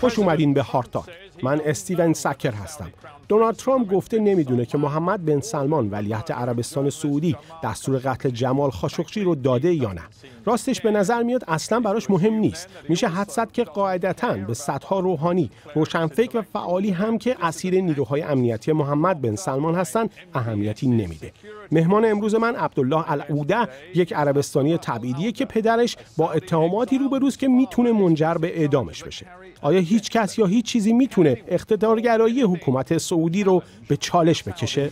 خوش اومدین به هارد تاک من استیون سکر هستم دونالد ترامپ گفته نمیدونه که محمد بن سلمان ولیعت عربستان سعودی دستور قتل جمال خاشقچی رو داده یا نه راستش به نظر میاد اصلا براش مهم نیست میشه حد که قاعدتا به صدها روحانی روشنفکر و فعالی هم که اسیر نیروهای امنیتی محمد بن سلمان هستند اهمیتی نمیده مهمان امروز من عبدالله العوده یک عربستانی تبعیدیه که پدرش با اتهاماتی روبروز که میتونه منجر به اعدامش بشه آیا هیچ کس یا هیچ چیزی میتونه اقتدارگرایی حکومت سعودی رو به چالش بکشه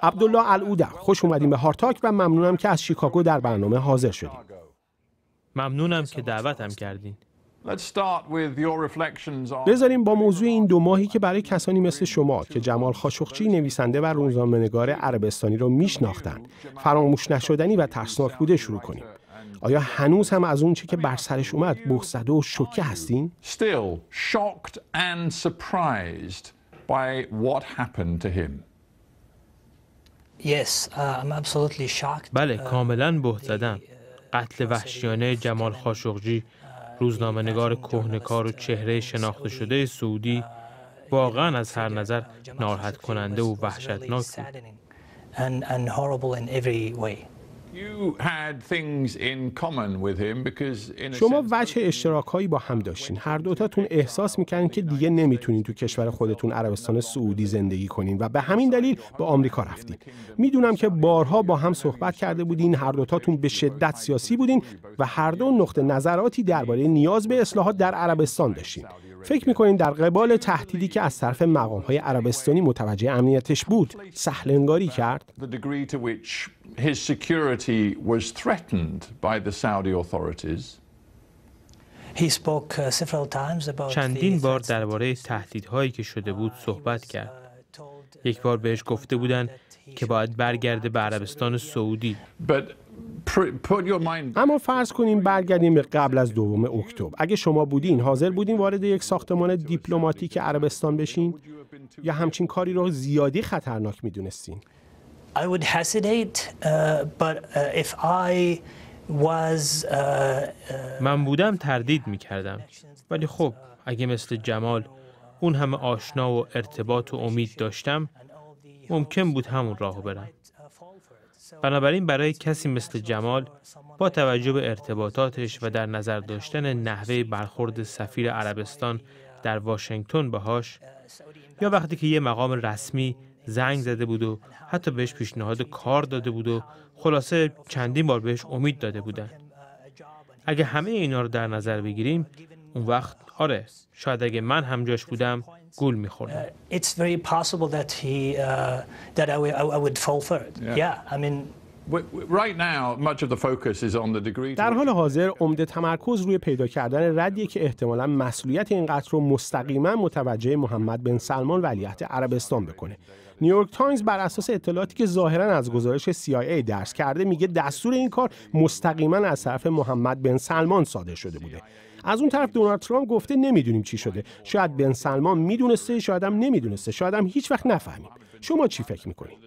عبدالله العوده خوش اومدیم به هارتاک و ممنونم که از شیکاگو در برنامه حاضر شدیم ممنونم که دعوتم کردین بذاریم با موضوع این دو ماهی که برای کسانی مثل شما که جمال خاشخچی نویسنده و روزنامه‌نگار عربستانی را میشناختند فراموش نشدنی و ترسناک بوده شروع کنیم آیا هنوز هم از اون چی که بر سرش اومد بخصده و شوکه هستین؟ Still shocked and surprised by what happened to him. Uh, بله uh, کاملا به زدم uh, قتل وحشیانه جمال خاشقجی روزنامه نگار کهنکار و چهره شناخته شده سعودی واقعا از هر نظر ناراحت کننده و وحشتناک بود. شما وجه اشتراک هایی با هم داشتین هر دوتاتون احساس میکنین که دیگه نمیتونین تو کشور خودتون عربستان سعودی زندگی کنین و به همین دلیل به آمریکا رفتین میدونم که بارها با هم صحبت کرده بودین هر دوتاتون به شدت سیاسی بودین و هر دو نقطه نظراتی درباره نیاز به اصلاحات در عربستان داشتین فکر میکنین در قبال تهدیدی که از طرف مقام های عربستانی متوجه امنیتش بود سهلنگاری کرد his security was threatened by the Saudi authorities. Uh, چندین بار درباره تهدیدهایی که شده بود صحبت کرد. Uh, یک بار بهش گفته بودن که باید برگرده به عربستان سعودی. اما فرض کنیم برگردیم به قبل از دوم اکتبر. اگه شما بودین حاضر بودین وارد یک ساختمان دیپلماتیک عربستان بشین یا همچین کاری رو زیادی خطرناک میدونستین؟ I would hesitate, uh, but uh, uh, uh, من بودم تردید می کردم. ولی خب اگه مثل جمال اون همه آشنا و ارتباط و امید داشتم ممکن بود همون راه برم. بنابراین برای کسی مثل جمال با توجه به ارتباطاتش و در نظر داشتن نحوه برخورد سفیر عربستان در واشنگتن باهاش یا وقتی که یه مقام رسمی زنگ زده بود و حتی بهش پیشنهاد کار داده بود و خلاصه چندین بار بهش امید داده بودن اگه همه اینا رو در نظر بگیریم اون وقت آره شاید اگه من هم جاش بودم گول می‌خوردم در حال حاضر عمده تمرکز روی پیدا کردن ردیه که احتمالا مسئولیت این قتل رو مستقیما متوجه محمد بن سلمان ولیعهد عربستان بکنه نیویورک تایمز بر اساس اطلاعاتی که ظاهرا از گزارش CIA درس کرده میگه دستور این کار مستقیما از طرف محمد بن سلمان صادر شده بوده از اون طرف دونالد ترامپ گفته نمیدونیم چی شده شاید بن سلمان میدونسته شاید هم نمیدونسته شاید هم هیچ وقت نفهمیم شما چی فکر میکنید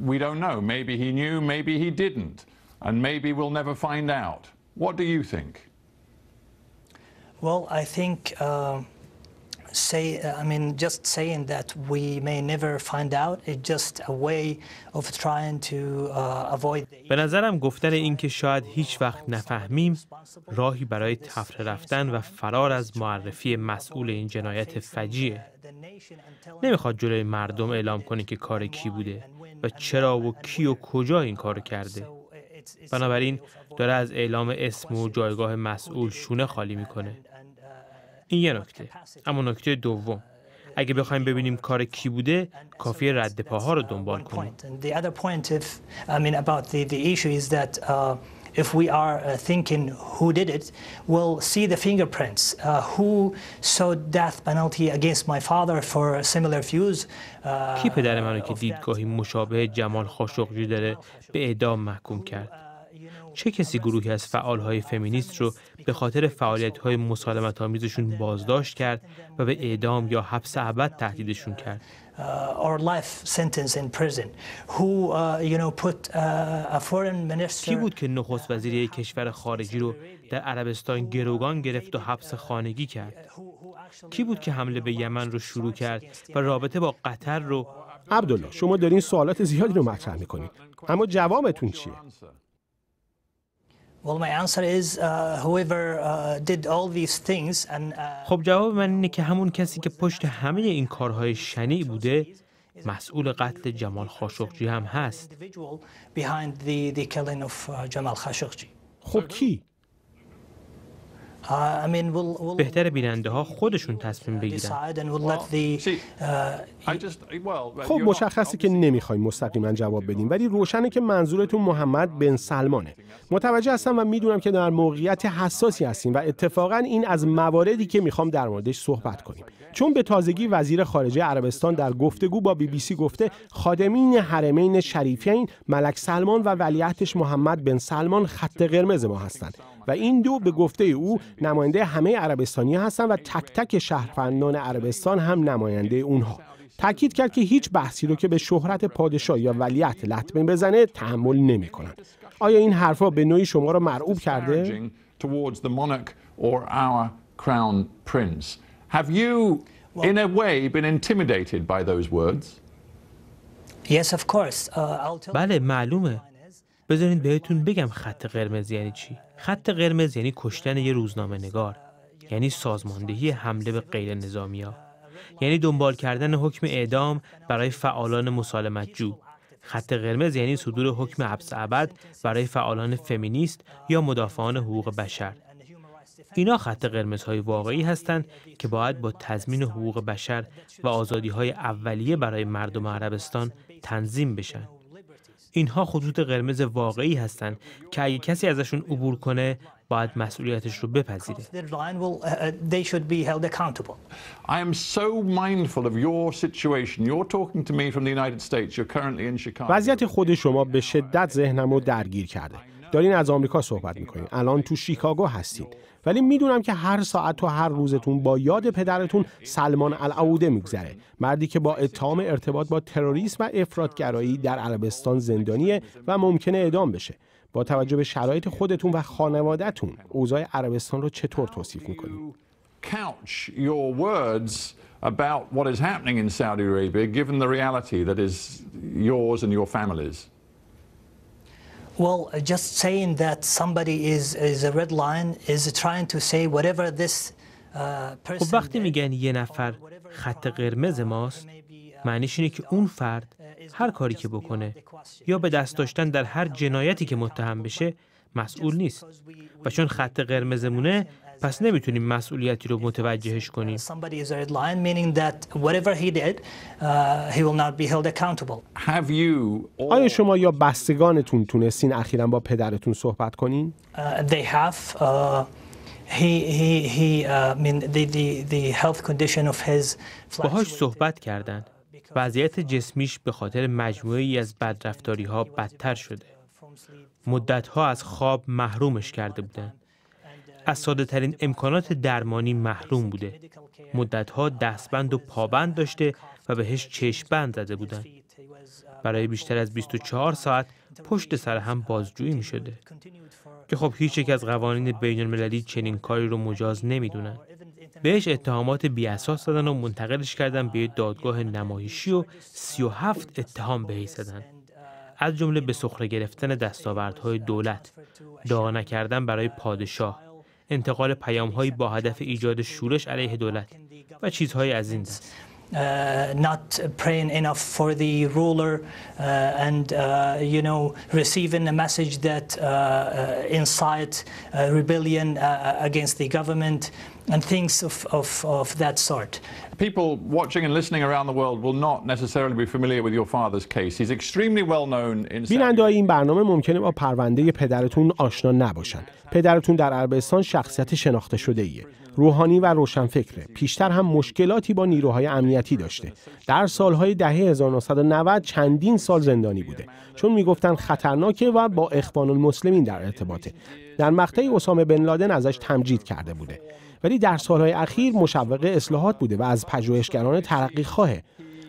we don't know. Maybe he knew, maybe he didn't, and maybe we'll never find out. What do you think? Well, I think uh, say, uh, I mean, just saying به نظرم گفتن اینکه شاید هیچ وقت نفهمیم راهی برای تفره رفتن و فرار از معرفی مسئول این جنایت فجیه. نمیخواد جلوی مردم اعلام کنه که کار کی بوده و چرا و کی و کجا این کار کرده. بنابراین داره از اعلام اسم و جایگاه مسئول شونه خالی میکنه. این یه نکته اما نکته دوم اگه بخوایم ببینیم کار کی بوده کافی رد پاها رو دنبال کنیم if we are uh, thinking who did it, we'll see the fingerprints. Uh, who sowed death penalty against my father for similar views? Uh, کی پدر منو که دیدگاهی مشابه جمال خاشقجی داره به اعدام محکوم کرد چه کسی گروهی از فعالهای فمینیست رو به خاطر فعالیت‌های مسالمت آمیزشون بازداشت کرد و به اعدام یا حبس ابد تهدیدشون کرد؟ uh, uh, uh, کی بود که نخست وزیری کشور خارجی رو در عربستان گروگان گرفت و حبس خانگی کرد؟ کی بود که حمله به یمن رو شروع کرد و رابطه با قطر رو عبدالله شما دارین سوالات زیادی رو مطرح میکنید اما جوابتون چیه خب جواب من اینه که همون کسی که پشت همه این کارهای شنی بوده مسئول قتل جمال خاشقجی هم هست uh, خب کی؟ بهتر بیننده ها خودشون تصمیم بگیرن خب مشخصه که نمیخوایم مستقیما جواب بدیم ولی روشنه که منظورتون محمد بن سلمانه متوجه هستم و میدونم که در موقعیت حساسی هستیم و اتفاقا این از مواردی که میخوام در موردش صحبت کنیم چون به تازگی وزیر خارجه عربستان در گفتگو با بی بی سی گفته خادمین حرمین شریفین ملک سلمان و ولیعتش محمد بن سلمان خط قرمز ما هستند و این دو به گفته او نماینده همه عربستانی هستند و تک تک شهروندان عربستان هم نماینده اونها تاکید کرد که هیچ بحثی رو که به شهرت پادشاه یا ولیت لطمه بزنه تحمل نمیکنند آیا این حرفها به نوعی شما را مرعوب کرده uh, بله معلومه بذارین بهتون بگم خط قرمز یعنی چی خط قرمز یعنی کشتن یه روزنامه نگار یعنی سازماندهی حمله به غیر نظامی ها. یعنی دنبال کردن حکم اعدام برای فعالان مسالمت جو خط قرمز یعنی صدور حکم حبس ابد برای فعالان فمینیست یا مدافعان حقوق بشر اینا خط قرمزهای واقعی هستند که باید با تضمین حقوق بشر و آزادی های اولیه برای مردم عربستان تنظیم بشن اینها خطوط قرمز واقعی هستند که اگه کسی ازشون عبور کنه باید مسئولیتش رو بپذیره. وضعیت خود شما به شدت ذهنم رو درگیر کرده. دارین از آمریکا صحبت میکنین. الان تو شیکاگو هستید. ولی میدونم که هر ساعت و هر روزتون با یاد پدرتون سلمان العوده میگذره مردی که با اتهام ارتباط با تروریسم و افرادگرایی در عربستان زندانیه و ممکنه اعدام بشه با توجه به شرایط خودتون و خانوادهتون اوضاع عربستان رو چطور توصیف میکنید Well, uh, just saying that somebody is, is a red line is trying to say whatever this uh, خب وقتی میگن یه نفر خط قرمز ماست uh, معنیش اینه که اون فرد هر کاری که بکنه یا به دست داشتن در هر جنایتی که متهم بشه مسئول نیست و چون خط قرمزمونه پس نمیتونیم مسئولیتی رو متوجهش کنیم آیا شما یا بستگانتون تونستین اخیرا با پدرتون صحبت کنین؟ باهاش صحبت کردن وضعیت جسمیش به خاطر مجموعی از بدرفتاری ها بدتر شده مدت ها از خواب محرومش کرده بودند از ساده ترین امکانات درمانی محروم بوده. مدتها دستبند و پابند داشته و بهش بند زده بودند. برای بیشتر از 24 ساعت پشت سر هم بازجویی می شده. که خب هیچ یک از قوانین بین المللی چنین کاری رو مجاز دونن بهش اتهامات بیاساس دادن و منتقلش کردن به دادگاه نمایشی و 37 اتهام بهی زدن. از جمله به سخره گرفتن دستاوردهای دولت، دعا نکردن برای پادشاه، انتقال پیامهایی با هدف ایجاد شورش علیه دولت و چیزهایی از این دست Uh, not praying enough for the ruler uh, and uh, you know receiving a message that uh, uh, incite uh, rebellion uh, against the government and things of, of, of that sort. People watching and listening around the world will not necessarily be familiar with your father's case. He's extremely well known in بیننده این برنامه ممکنه با پرونده پدرتون آشنا نباشند. پدرتون در عربستان شخصیت شناخته شده ایه. روحانی و فکره پیشتر هم مشکلاتی با نیروهای امنیتی داشته. در سالهای دهه 1990 چندین سال زندانی بوده. چون میگفتن خطرناکه و با اخوان المسلمین در ارتباطه. در مقطعی اسامه بن لادن ازش تمجید کرده بوده. ولی در سالهای اخیر مشوق اصلاحات بوده و از پژوهشگران ترقی خواهه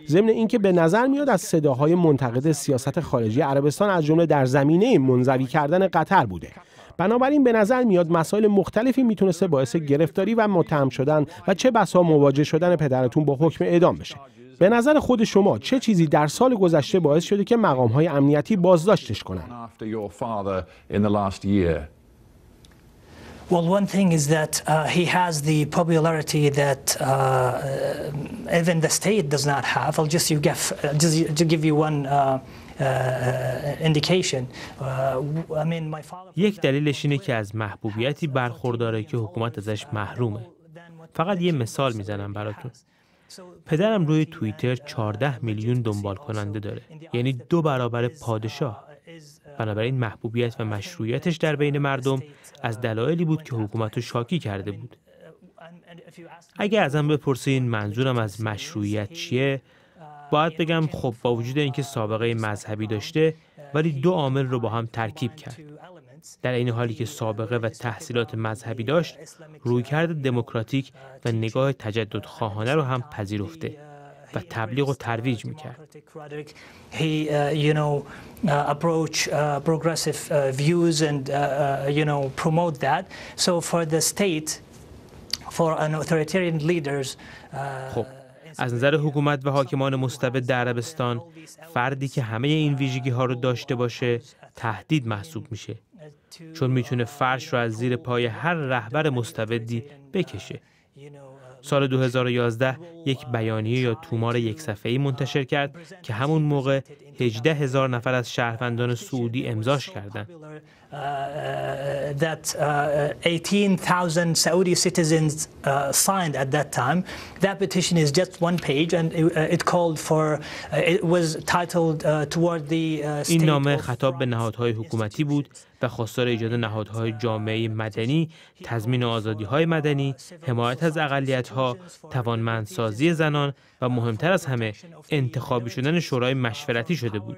ضمن اینکه به نظر میاد از صداهای منتقد سیاست خارجی عربستان از جمله در زمینه منزوی کردن قطر بوده بنابراین به نظر میاد مسائل مختلفی میتونسته باعث گرفتاری و متهم شدن و چه بسا مواجه شدن پدرتون با حکم اعدام بشه به نظر خود شما چه چیزی در سال گذشته باعث شده که مقام های امنیتی بازداشتش کنند؟ یک دلیلش اینه که از محبوبیتی برخورداره که حکومت ازش محرومه. فقط یه مثال میزنم براتون. پدرم روی توییتر 14 میلیون دنبال کننده داره یعنی دو برابر پادشاه بنابراین محبوبیت و مشروعیتش در بین مردم از دلایلی بود که حکومت رو شاکی کرده بود اگه ازم بپرسین منظورم از مشروعیت چیه باید بگم خب با وجود اینکه سابقه مذهبی داشته ولی دو عامل رو با هم ترکیب کرد در این حالی که سابقه و تحصیلات مذهبی داشت رویکرد دموکراتیک و نگاه تجدد خواهانه رو هم پذیرفته و تبلیغ و ترویج میکرد خب از نظر حکومت و حاکمان مستبد در عربستان فردی که همه این ویژگی ها رو داشته باشه تهدید محسوب میشه چون میتونه فرش رو از زیر پای هر رهبر مستبدی بکشه سال 2011 یک بیانیه یا تومار یک صفحه‌ای منتشر کرد که همون موقع 18 هزار نفر از شهروندان سعودی امضاش کردند Uh, uh, that uh, 18,000 uh, Saudi citizens uh, signed at that time. That petition is just one page and it uh, it called for, Uh, it was titled uh, toward the Uh, این نامه خطاب به نهادهای حکومتی بود و خواستار ایجاد نهادهای جامعه مدنی، تضمین آزادی های مدنی، حمایت از اقلیت ها، توانمندسازی زنان و مهمتر از همه انتخابی شدن شورای مشورتی شده بود.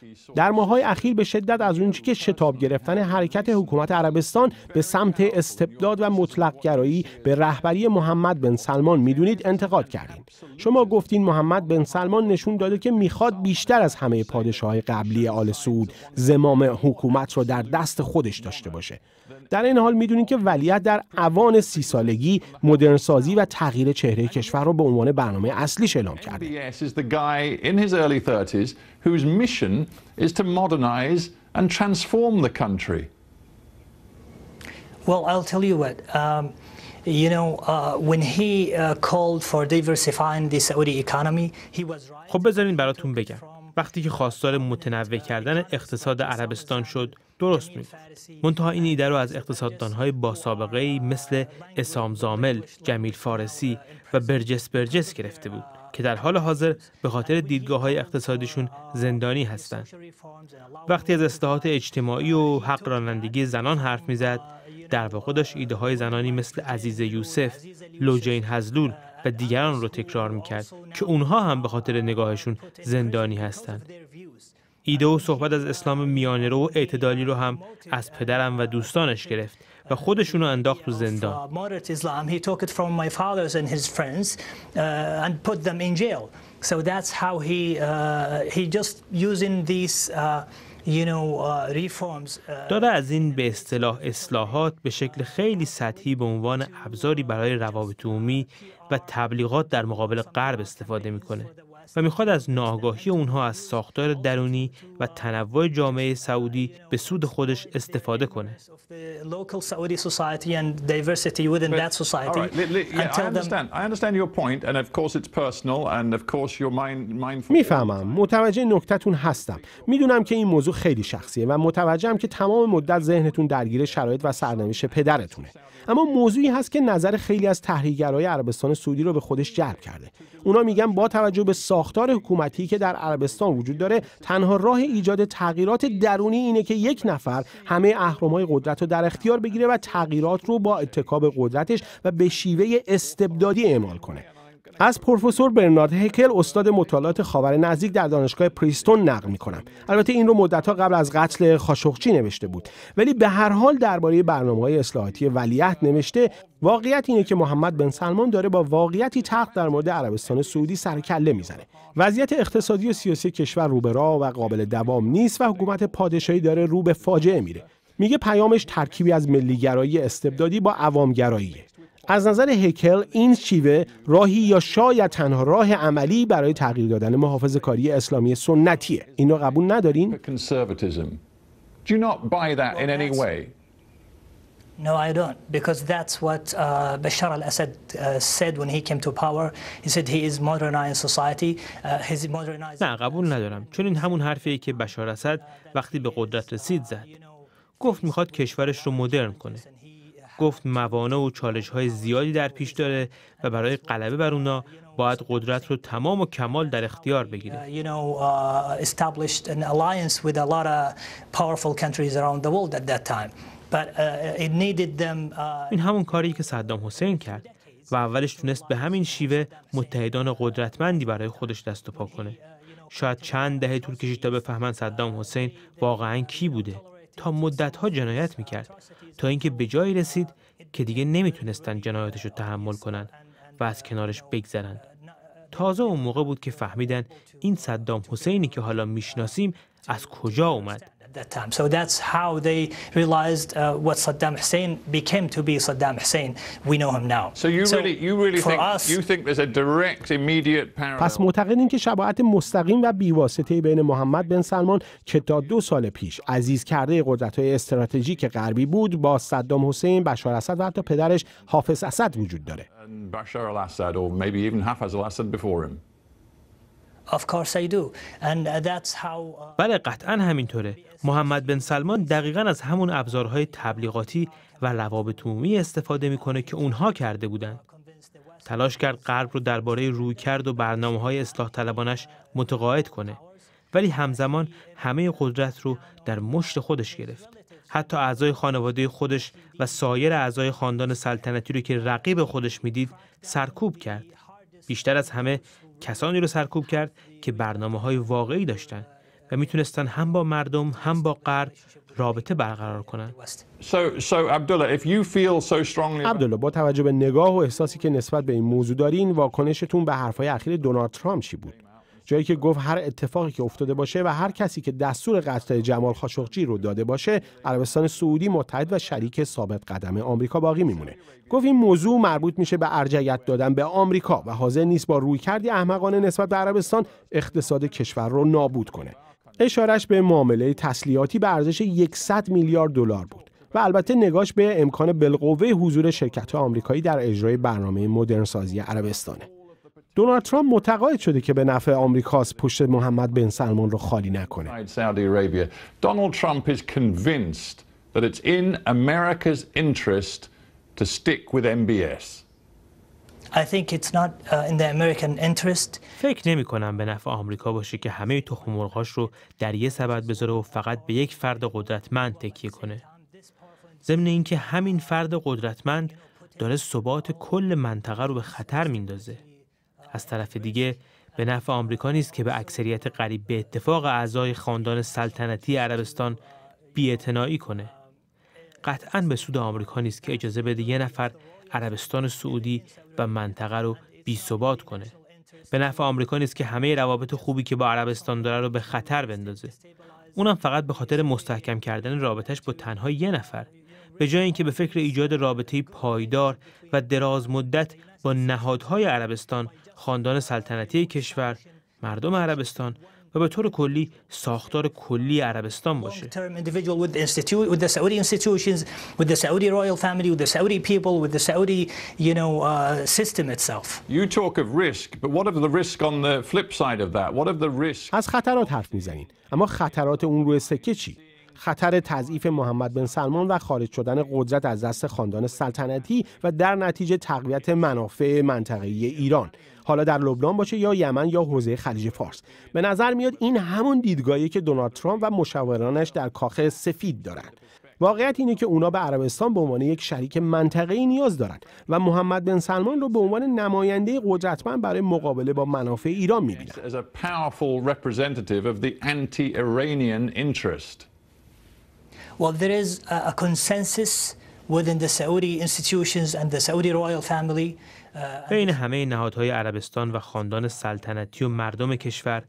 در ماهای اخیر به شدت از اونچه که شتاب گرفتن حرکت حکومت عربستان به سمت استبداد و مطلق گرایی به رهبری محمد بن سلمان میدونید انتقاد کردیم. شما گفتین محمد بن سلمان نشون داده که میخواد بیشتر از همه پادشاه قبلی آل سعود زمام حکومت را در دست خودش داشته باشه در این حال میدونید که ولیت در اوان سی سالگی مدرن سازی و تغییر چهره کشور را به عنوان برنامه اصلیش اعلام کرده خب بذارین براتون بگم. وقتی که خواستار متنوع کردن اقتصاد عربستان شد، درست میگه منتها این ایده رو از اقتصاددانهای با سابقه ای مثل اسام زامل، جمیل فارسی و برجس برجس گرفته بود که در حال حاضر به خاطر دیدگاه های اقتصادشون زندانی هستند. وقتی از اصلاحات اجتماعی و حق رانندگی زنان حرف میزد، در واقع داشت ایده های زنانی مثل عزیز یوسف، لوجین هزلول و دیگران رو تکرار میکرد که اونها هم به خاطر نگاهشون زندانی هستند ایده و صحبت از اسلام میانه رو و اعتدالی رو هم از پدرم و دوستانش گرفت و خودشونو انداخت تو زندان uh, uh, uh, داره از این به اصطلاح اصلاحات به شکل خیلی سطحی به عنوان ابزاری برای روابط عمومی و تبلیغات در مقابل غرب استفاده میکنه و میخواد از ناگاهی اونها از ساختار درونی و تنوع جامعه سعودی به سود خودش استفاده کنه. میفهمم متوجه نکتتون هستم میدونم که این موضوع خیلی شخصیه و متوجهم که تمام مدت ذهنتون درگیر شرایط و سرنوشت پدرتونه اما موضوعی هست که نظر خیلی از تحریگرهای عربستان سعودی رو به خودش جلب کرده اونا میگن با توجه به ساختار حکومتی که در عربستان وجود داره تنها راه ایجاد تغییرات درونی اینه که یک نفر همه اهرم‌های قدرت رو در اختیار بگیره و تغییرات رو با اتکاب قدرتش و به شیوه استبدادی اعمال کنه از پروفسور برنارد هکل استاد مطالعات خاور نزدیک در دانشگاه پریستون نقل کنم. البته این رو ها قبل از قتل خاشقچی نوشته بود ولی به هر حال درباره برنامه های اصلاحاتی ولیت نوشته واقعیت اینه که محمد بن سلمان داره با واقعیتی تخت در مورد عربستان سعودی سرکله کله میزنه وضعیت اقتصادی و سیاسی کشور رو به راه و قابل دوام نیست و حکومت پادشاهی داره رو به فاجعه میره میگه پیامش ترکیبی از ملیگرایی استبدادی با عوامگراییه از نظر هکل این شیوه راهی یا شاید تنها راه عملی برای تغییر دادن محافظ کاری اسلامی سنتیه اینو قبول ندارین؟ No, I don't, because that's what uh, Bashar al-Assad uh, said when he came to power. He said he is modernizing society. Uh, he's modernizing... نه قبول ندارم چون این همون حرفیه که بشار اسد وقتی به قدرت رسید زد گفت میخواد کشورش رو مدرن کنه گفت موانع و چالش های زیادی در پیش داره و برای غلبه بر اونا باید قدرت رو تمام و کمال در اختیار بگیره uh, uh, uh, این همون کاری که صدام حسین کرد و اولش تونست به همین شیوه متحدان قدرتمندی برای خودش دست و پا کنه شاید چند دهه طول کشید تا بفهمن صدام حسین واقعا کی بوده تا ها جنایت میکرد تا اینکه به جایی رسید که دیگه نمیتونستن جنایتش رو تحمل کنن و از کنارش بگذرند. تازه اون موقع بود که فهمیدن این صدام حسینی که حالا میشناسیم از کجا اومد at that time. So that's how they realized uh, what Saddam Hussein became to be Saddam Hussein. We know him now. So you so really, you really think, us, you think there's a direct, immediate parallel. پس معتقدین که شباهت مستقیم و بیواسطه بین محمد بن سلمان که تا دو سال پیش عزیز کرده قدرت های استراتژیک غربی بود با صدام حسین، بشار اسد و حتی پدرش حافظ اسد وجود داره. Uh, uh, بله قطعا همینطوره محمد بن سلمان دقیقا از همون ابزارهای تبلیغاتی و روابط عمومی استفاده میکنه که اونها کرده بودند تلاش کرد غرب رو درباره روی کرد و برنامه های اصلاح طلبانش متقاعد کنه ولی همزمان همه قدرت رو در مشت خودش گرفت حتی اعضای خانواده خودش و سایر اعضای خاندان سلطنتی رو که رقیب خودش میدید سرکوب کرد بیشتر از همه کسانی رو سرکوب کرد که برنامه های واقعی داشتند و میتونستن هم با مردم هم با غرب رابطه برقرار کنند. عبدالله با توجه به نگاه و احساسی که نسبت به این موضوع دارین واکنشتون به حرفهای اخیر دونالد ترامپ چی بود؟ جایی که گفت هر اتفاقی که افتاده باشه و هر کسی که دستور قتل جمال خاشقجی رو داده باشه عربستان سعودی متحد و شریک ثابت قدم آمریکا باقی میمونه گفت این موضوع مربوط میشه به ارجعیت دادن به آمریکا و حاضر نیست با رویکردی احمقانه نسبت به عربستان اقتصاد کشور رو نابود کنه اشارش به معامله تسلیحاتی به ارزش 100 میلیارد دلار بود و البته نگاش به امکان بالقوه حضور شرکت آمریکایی در اجرای برنامه سازی عربستانه دونالد ترامپ متقاعد شده که به نفع آمریکاست پشت محمد بن سلمان رو خالی نکنه. Uh, فکر نمی کنم به نفع آمریکا باشه که همه تخم مرغاش رو در یه سبد بذاره و فقط به یک فرد قدرتمند تکیه کنه. ضمن اینکه همین فرد قدرتمند داره ثبات کل منطقه رو به خطر میندازه. از طرف دیگه به نفع آمریکا نیست که به اکثریت قریب به اتفاق اعضای خاندان سلطنتی عربستان بیاعتنایی کنه. قطعا به سود آمریکا نیست که اجازه بده یه نفر عربستان سعودی و منطقه رو بی ثبات کنه. به نفع آمریکا نیست که همه روابط خوبی که با عربستان داره رو به خطر بندازه. اونم فقط به خاطر مستحکم کردن رابطش با تنها یه نفر به جای اینکه به فکر ایجاد رابطه پایدار و دراز مدت با نهادهای عربستان خاندان سلطنتی کشور مردم عربستان و به طور کلی ساختار کلی عربستان باشه از خطرات حرف میزنید اما خطرات اون روی سکه چی خطر تضعیف محمد بن سلمان و خارج شدن قدرت از دست خاندان سلطنتی و در نتیجه تقویت منافع منطقه‌ای ایران حالا در لبنان باشه یا یمن یا حوزه خلیج فارس به نظر میاد این همون دیدگاهی که دونالد ترامپ و مشاورانش در کاخ سفید دارند واقعیت اینه که اونا به عربستان به عنوان یک شریک منطقه‌ای نیاز دارند و محمد بن سلمان رو به عنوان نماینده قدرتمند برای مقابله با منافع ایران می‌بینن. Well, there is a, consensus within the Saudi institutions and the Saudi royal family. Uh, بین همه نهادهای عربستان و خاندان سلطنتی و مردم کشور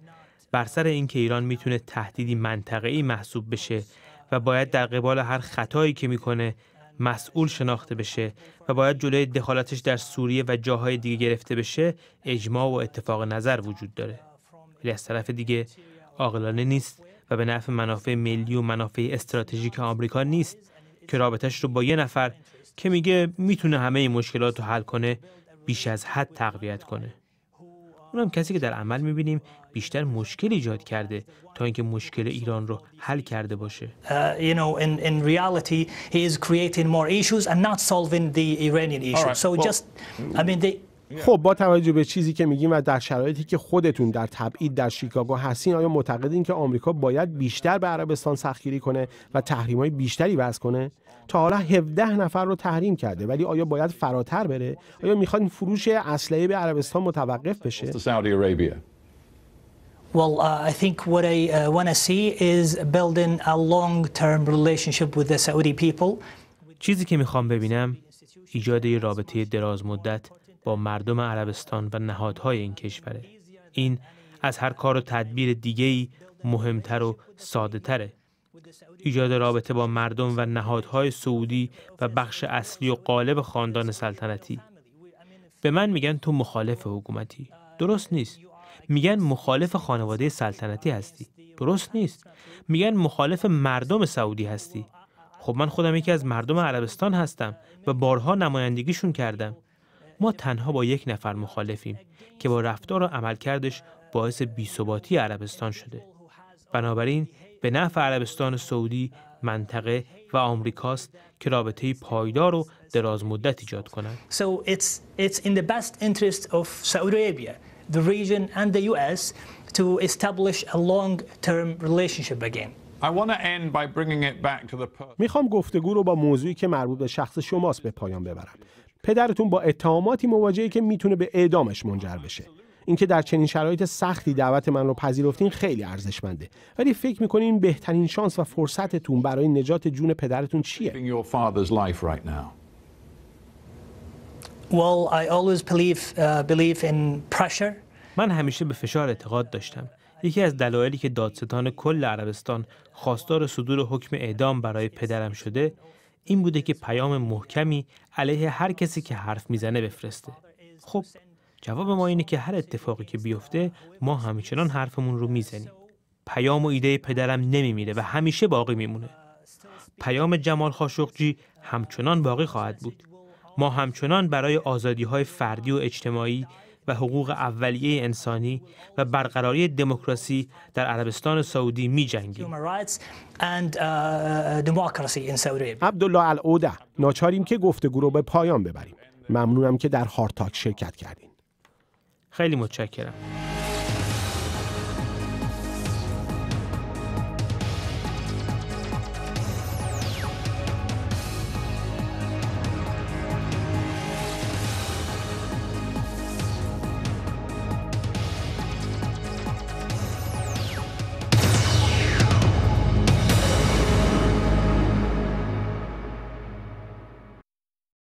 بر سر اینکه ایران میتونه تهدیدی منطقه‌ای محسوب بشه و باید در قبال هر خطایی که میکنه مسئول شناخته بشه و باید جلوی دخالتش در سوریه و جاهای دیگه گرفته بشه اجماع و اتفاق نظر وجود داره ولی از طرف دیگه عاقلانه نیست و به نفع منافع ملی و منافع استراتژیک آمریکا نیست که رابطش رو با یه نفر که میگه میتونه همه این مشکلات رو حل کنه بیش از حد تقویت کنه اون هم کسی که در عمل میبینیم بیشتر مشکل ایجاد کرده تا اینکه مشکل ایران رو حل کرده باشه خب با توجه به چیزی که میگیم و در شرایطی که خودتون در تبعید در شیکاگو هستین آیا معتقدین که آمریکا باید بیشتر به عربستان سختگیری کنه و های بیشتری وضع کنه تا حالا 17 نفر رو تحریم کرده ولی آیا باید فراتر بره آیا میخواد فروش اسلحه به عربستان متوقف بشه Well, uh, I think what I uh, want to see is building a long-term relationship with the Saudi people. چیزی که میخوام ببینم ایجاد یه رابطه دراز مدت با مردم عربستان و نهادهای این کشوره این از هر کار و تدبیر دیگهی مهمتر و ساده تره. ایجاد رابطه با مردم و نهادهای سعودی و بخش اصلی و قالب خاندان سلطنتی به من میگن تو مخالف حکومتی درست نیست میگن مخالف خانواده سلطنتی هستی درست نیست میگن مخالف مردم سعودی هستی خب من خودم یکی از مردم عربستان هستم و بارها نمایندگیشون کردم ما تنها با یک نفر مخالفیم که با رفتار و عملکردش باعث بیثباتی عربستان شده بنابراین به نفع عربستان سعودی منطقه و آمریکاست که رابطه پایدار و دراز ایجاد کنند. So میخوام گفتگو رو با موضوعی که مربوط به شخص شماست به پایان ببرم. پدرتون با اتهاماتی مواجهه که میتونه به اعدامش منجر بشه اینکه در چنین شرایط سختی دعوت من رو پذیرفتین خیلی ارزشمنده ولی فکر میکنین بهترین شانس و فرصتتون برای نجات جون پدرتون چیه uh, من همیشه به فشار اعتقاد داشتم یکی از دلایلی که دادستان کل عربستان خواستار صدور حکم اعدام برای پدرم شده این بوده که پیام محکمی علیه هر کسی که حرف میزنه بفرسته. خب جواب ما اینه که هر اتفاقی که بیفته ما همچنان حرفمون رو میزنیم. پیام و ایده پدرم نمیمیره و همیشه باقی میمونه. پیام جمال خاشقجی همچنان باقی خواهد بود. ما همچنان برای آزادی های فردی و اجتماعی و حقوق اولیه انسانی و برقراری دموکراسی در عربستان سعودی می جنگیم. Uh, عبدالله العوده ناچاریم که گفتگو رو به پایان ببریم. ممنونم که در هارتاک شرکت کردین. خیلی متشکرم.